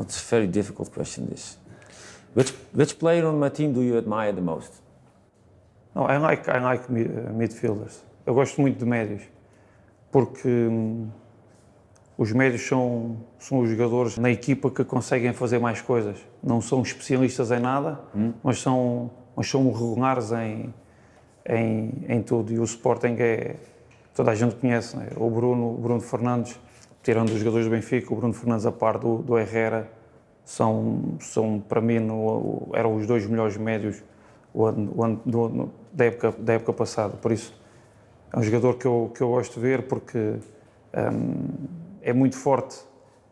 That's a very difficult question, this. Which, which player on my team do you admire the most? Não, I like, I like uh, midfielders. Eu gosto muito de médios, porque hum, os médios são, são os jogadores na equipa que conseguem fazer mais coisas. Não são especialistas em nada, hum. mas, são, mas são regulares em, em, em tudo. E o Sporting é. toda a gente conhece, né? o Bruno, o Bruno Fernandes tirando os jogadores do Benfica, o Bruno Fernandes a par do, do Herrera, são, são para mim no, eram os dois melhores médios o ano, o ano, do, da, época, da época passada. Por isso, é um jogador que eu, que eu gosto de ver porque um, é muito forte,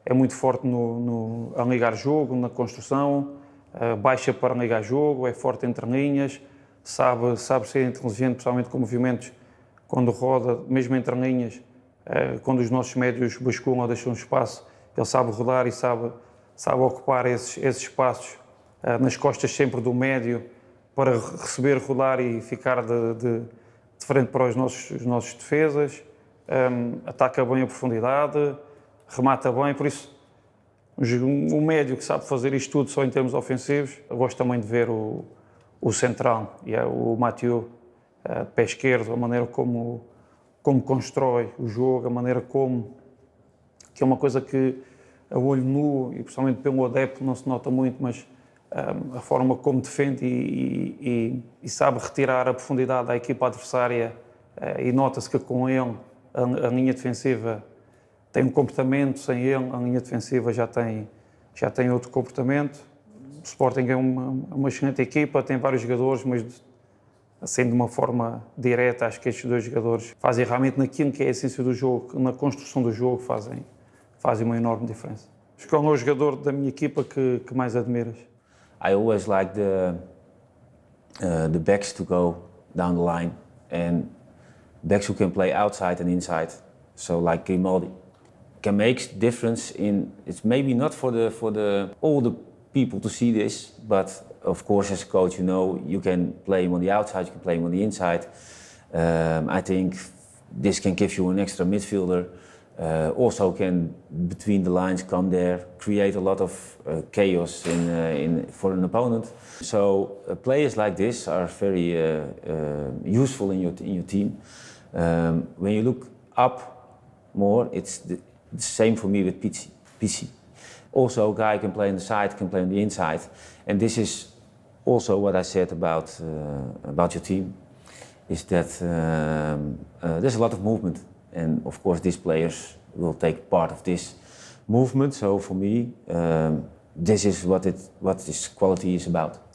é muito forte no, no, a ligar jogo, na construção, uh, baixa para ligar jogo, é forte entre linhas, sabe, sabe ser inteligente, principalmente com movimentos quando roda, mesmo entre linhas, eh, quando os nossos médios basculam ou deixam espaço, ele sabe rodar e sabe, sabe ocupar esses, esses espaços eh, nas costas sempre do médio para receber, rodar e ficar de, de, de frente para os nossos, os nossos defesas. Um, ehm, ataca bem a profundidade, remata bem, por isso um médio que sabe fazer isto tudo só em termos ofensivos. Eu gosto também de ver o, o central, e é o Mathieu, eh, pé esquerdo, a maneira como como constrói o jogo, a maneira como, que é uma coisa que a olho nu e principalmente pelo adepto não se nota muito, mas um, a forma como defende e, e, e, sabe retirar a profundidade da equipa adversária uh, e nota-se que com ele a, a, linha defensiva tem um comportamento, sem ele a linha defensiva já tem, já tem outro comportamento. O Sporting é uma, uma excelente equipa, tem vários jogadores, mas assim de uma forma direta, acho que estes dois jogadores fazem realmente naquilo que é a essência do jogo, na construção do jogo, fazem, fazem uma enorme diferença. Acho que é o jogador da minha equipa que, que mais admiras. I always like the uh, the backs to go down the line and backs who can play outside and inside. So like Grimaldi can make difference in it's maybe not for the for the all the people to see this. But of course, as a coach, you know you can play him on the outside, you can play him on the inside. Um, I think this can give you an extra midfielder. Uh, also can between the lines come there, create a lot of uh, chaos in, uh, in, for an opponent. So uh, players like this are very uh, uh, useful in your, in your team. Um, when you look up more, it's the, the same for me with Pizzi. Pizzi. Also, a guy can play on the side, can play on the inside, and this is also what I said about uh, about your team is that um, uh, there's a lot of movement, and of course these players will take part of this movement. So for me, um, this is what it what this quality is about.